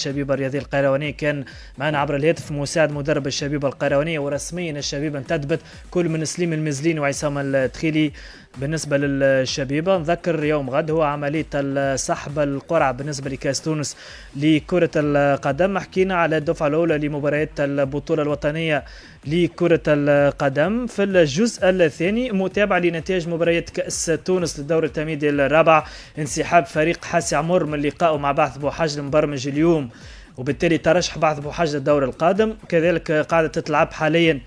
الشبيبه الرياضي القيرواني كان معنا عبر الهاتف مساعد مدرب الشبيبه القيروانيه ورسميا الشبيبه انتدبت كل من سليم المزلين وعصام التخيلي بالنسبه للشبيبه نذكر يوم غد هو عمليه السحب القرعه بالنسبه لكاس تونس لكره القدم حكينا على الدفعه الاولى لمباريات البطوله الوطنيه لكرة القدم في الجزء الثاني متابعة لنتائج مباريات كأس تونس للدور التمهيدي الرابع انسحاب فريق حاسي عمر من لقائه مع بعث بوحج المبرمج اليوم وبالتالي ترشح بعث بوحج للدور القادم كذلك قاعدة تلعب حاليا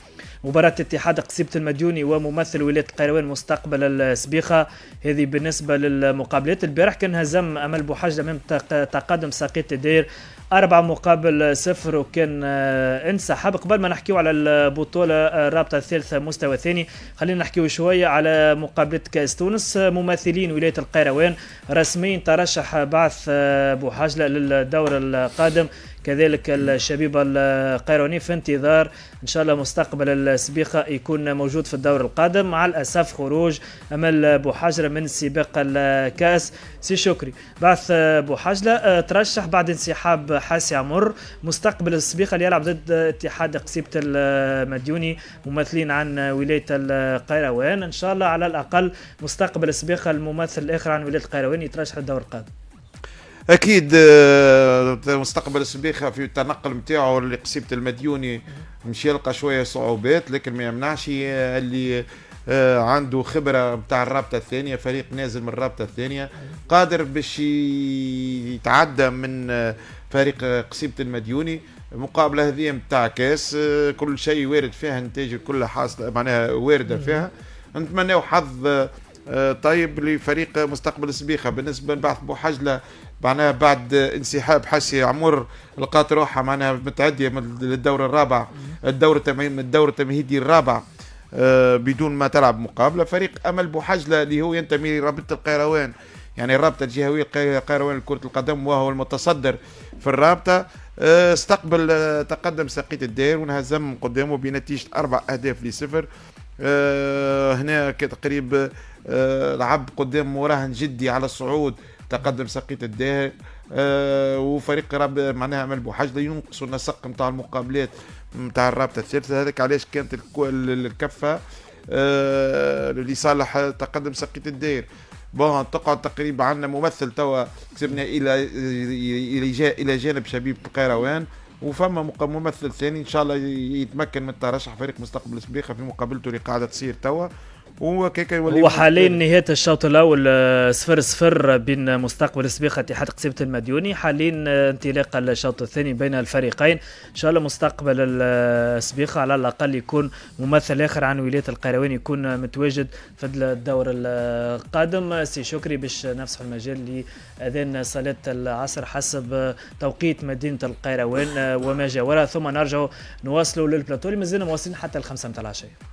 مباراة اتحاد قصيبة المديوني وممثل ولاية القيروان مستقبل السبيخة هذه بالنسبة للمقابلات البارح كان هزم أمل بوحج أمام تقدم ساقية الدير أربعة مقابل صفر وكان آه، انسحب قبل ما نحكيو على البطولة آه، الرابطة الثالثة مستوى ثاني خلينا نحكيو شوية على مقابلة كأس تونس آه، ممثلين ولاية القيروان رسميا ترشح بعث بوحاجلة للدور القادم كذلك الشبيبة القيروني في انتظار إن شاء الله مستقبل السبيقة يكون موجود في الدور القادم مع الأسف خروج أمل بوحجلة من سباق الكأس سي شكري بعث بوحاجلة ترشح بعد انسحاب حاسي عمر مستقبل الصبيقة اللي يلعب ضد اتحاد قصيبة المديوني ممثلين عن ولاية القيروان إن شاء الله على الأقل مستقبل الصبيقة الممثل الآخر عن ولاية القيروان يترشح الدور القادم اكيد آه، مستقبل السبيخه في التنقل نتاعو قصيبة المديوني مش يلقى شويه صعوبات لكن ما يمنعش اللي آه، عنده خبره نتاع الرابطه الثانيه فريق نازل من الرابطه الثانيه قادر باش يتعدى من آه، فريق قصيبه المديوني المقابلة هذه متاع كاس آه، كل شيء وارد فيها نتائج كلها حاصلة معناها واردة فيها نتمناو حظ آه، طيب لفريق مستقبل سبيخه بالنسبة لبعث بوحجلة معناها بعد انسحاب حسي عمر لقات روحها معناها متعدية من الدور الرابع الدور التمهيدي الدور التمهيدي الرابع آه، بدون ما تلعب مقابلة فريق أمل بوحجلة اللي هو ينتمي لرابطة القيروان يعني الرابطه الجهويه قيروان لكره القدم وهو المتصدر في الرابطه آه، استقبل آه، تقدم ساقية الدير وانهزم قدامه بنتيجه اربع اهداف لصفر آه، هنا تقريب لعب قدام مراهن جدي على الصعود تقدم ساقية الدير وفريق راب معناها عمل بحاجه ينقص النسق نتاع المقابلات نتاع الرابطه الثالثه هذاك علاش كانت الكفه اللي لصالح تقدم ساقية الدير بون تقعد تقريبا عندنا ممثل توا كسبنا الى الى الى جانب شبيب القيروان وفما ممثل ثاني ان شاء الله يتمكن من ترشح فريق مستقبل سبيخه في مقابلته اللي قاعده تصير توا وكيكا يولي هو حاليا نهايه الشوط الاول 0 آه، 0 بين مستقبل سبيخه اتحاد قصيبه المديوني حاليا آه، انطلاق الشوط الثاني بين الفريقين ان شاء الله مستقبل السبيخه آه، على الاقل يكون ممثل اخر عن ولايه القيروان يكون متواجد في الدور القادم سي شكري باش نفسح المجال لاذان صلاه العصر حسب توقيت مدينه القيروان وما جاورها ثم نرجع نواصلوا للبلاتو اللي مازلنا مواصلين حتى الخمسه متاع العشيه